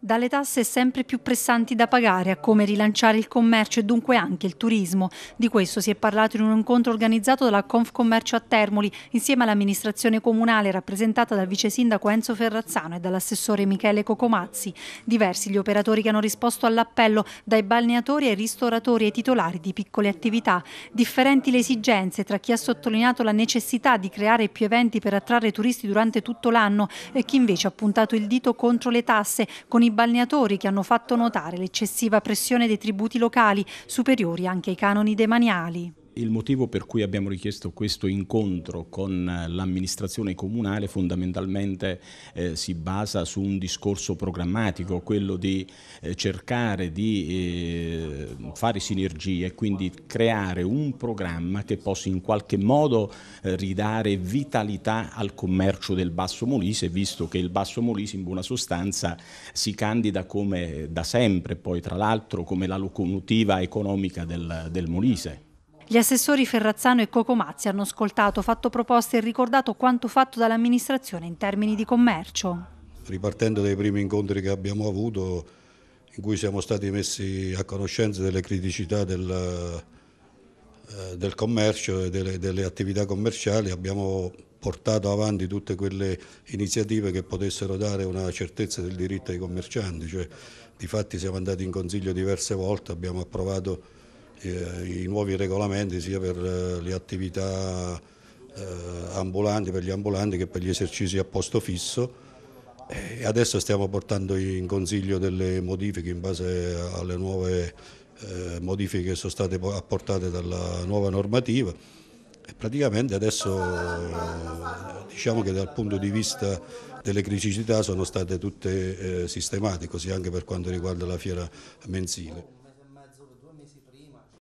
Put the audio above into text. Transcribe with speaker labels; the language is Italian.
Speaker 1: Dalle tasse sempre più pressanti da pagare a come rilanciare il commercio e dunque anche il turismo. Di questo si è parlato in un incontro organizzato dalla Confcommercio a Termoli insieme all'amministrazione comunale rappresentata dal vice sindaco Enzo Ferrazzano e dall'assessore Michele Cocomazzi. Diversi gli operatori che hanno risposto all'appello dai balneatori ai ristoratori e titolari di piccole attività. Differenti le esigenze tra chi ha sottolineato la necessità di creare più eventi per attrarre turisti durante tutto l'anno e chi invece ha puntato il dito contro le tasse con i i balneatori che hanno fatto notare l'eccessiva pressione dei tributi locali, superiori anche ai canoni demaniali
Speaker 2: il motivo per cui abbiamo richiesto questo incontro con eh, l'amministrazione comunale fondamentalmente eh, si basa su un discorso programmatico, quello di eh, cercare di eh, fare sinergie e quindi creare un programma che possa in qualche modo eh, ridare vitalità al commercio del Basso Molise, visto che il Basso Molise in buona sostanza si candida come da sempre, poi tra l'altro come la locomotiva economica del, del Molise.
Speaker 1: Gli assessori Ferrazzano e Cocomazzi hanno ascoltato, fatto proposte e ricordato quanto fatto dall'amministrazione in termini di commercio.
Speaker 3: Ripartendo dai primi incontri che abbiamo avuto, in cui siamo stati messi a conoscenza delle criticità del, eh, del commercio e delle, delle attività commerciali, abbiamo portato avanti tutte quelle iniziative che potessero dare una certezza del diritto ai commercianti, cioè, di fatti siamo andati in consiglio diverse volte, abbiamo approvato eh, i nuovi regolamenti sia per eh, le attività eh, ambulanti, per gli ambulanti che per gli esercizi a posto fisso e adesso stiamo portando in consiglio delle modifiche in base alle nuove modifiche che sono state apportate dalla nuova normativa e praticamente adesso diciamo che dal punto di vista delle criticità sono state tutte sistemate, così anche per quanto riguarda la fiera mensile.